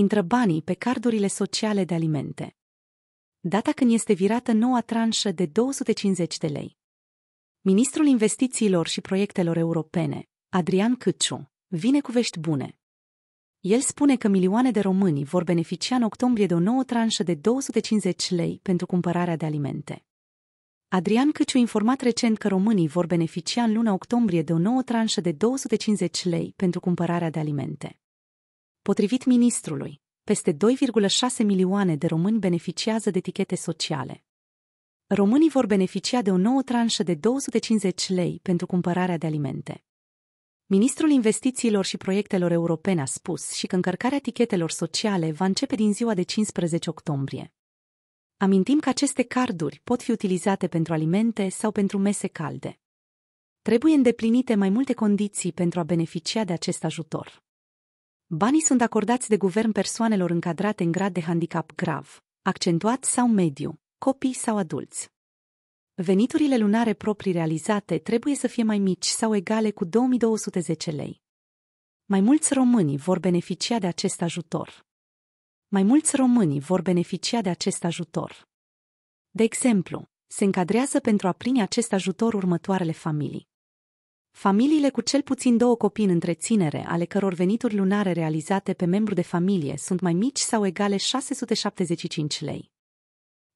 intră banii pe cardurile sociale de alimente. Data când este virată noua tranșă de 250 de lei. Ministrul Investițiilor și Proiectelor Europene, Adrian Căciu, vine cu vești bune. El spune că milioane de români vor beneficia în octombrie de o nouă tranșă de 250 lei pentru cumpărarea de alimente. Adrian Căciu a informat recent că românii vor beneficia în luna octombrie de o nouă tranșă de 250 lei pentru cumpărarea de alimente. Potrivit ministrului, peste 2,6 milioane de români beneficiază de etichete sociale. Românii vor beneficia de o nouă tranșă de 250 lei pentru cumpărarea de alimente. Ministrul Investițiilor și Proiectelor Europene a spus și că încărcarea etichetelor sociale va începe din ziua de 15 octombrie. Amintim că aceste carduri pot fi utilizate pentru alimente sau pentru mese calde. Trebuie îndeplinite mai multe condiții pentru a beneficia de acest ajutor. Banii sunt acordați de guvern persoanelor încadrate în grad de handicap grav, accentuat sau mediu, copii sau adulți. Veniturile lunare proprii realizate trebuie să fie mai mici sau egale cu 2210 lei. Mai mulți români vor beneficia de acest ajutor. Mai mulți români vor beneficia de acest ajutor. De exemplu, se încadrează pentru a primi acest ajutor următoarele familii. Familiile cu cel puțin două copii în întreținere, ale căror venituri lunare realizate pe membru de familie sunt mai mici sau egale 675 lei.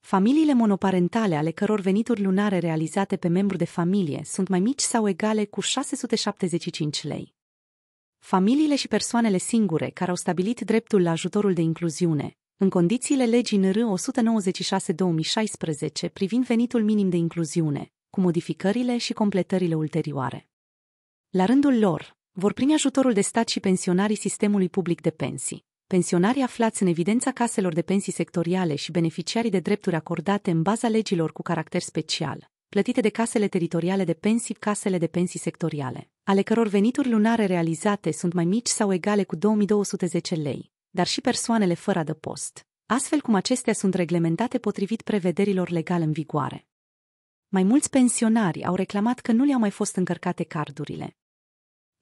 Familiile monoparentale ale căror venituri lunare realizate pe membru de familie sunt mai mici sau egale cu 675 lei. Familiile și persoanele singure care au stabilit dreptul la ajutorul de incluziune, în condițiile legii NR 196-2016 privind venitul minim de incluziune, cu modificările și completările ulterioare. La rândul lor, vor primi ajutorul de stat și pensionarii sistemului public de pensii. Pensionarii aflați în evidența caselor de pensii sectoriale și beneficiarii de drepturi acordate în baza legilor cu caracter special, plătite de casele teritoriale de pensii, casele de pensii sectoriale, ale căror venituri lunare realizate sunt mai mici sau egale cu 2210 lei, dar și persoanele fără adăpost, astfel cum acestea sunt reglementate potrivit prevederilor legale în vigoare. Mai mulți pensionari au reclamat că nu le-au mai fost încărcate cardurile,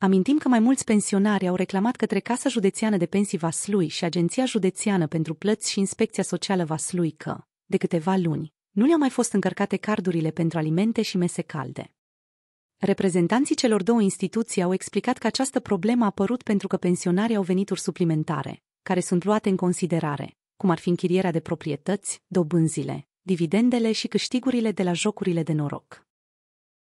Amintim că mai mulți pensionari au reclamat către Casa Județeană de Pensii Vaslui și Agenția Județeană pentru Plăți și Inspecția Socială Vaslui că, de câteva luni, nu le-au mai fost încărcate cardurile pentru alimente și mese calde. Reprezentanții celor două instituții au explicat că această problemă a apărut pentru că pensionarii au venituri suplimentare, care sunt luate în considerare, cum ar fi închirierea de proprietăți, dobânzile, dividendele și câștigurile de la jocurile de noroc.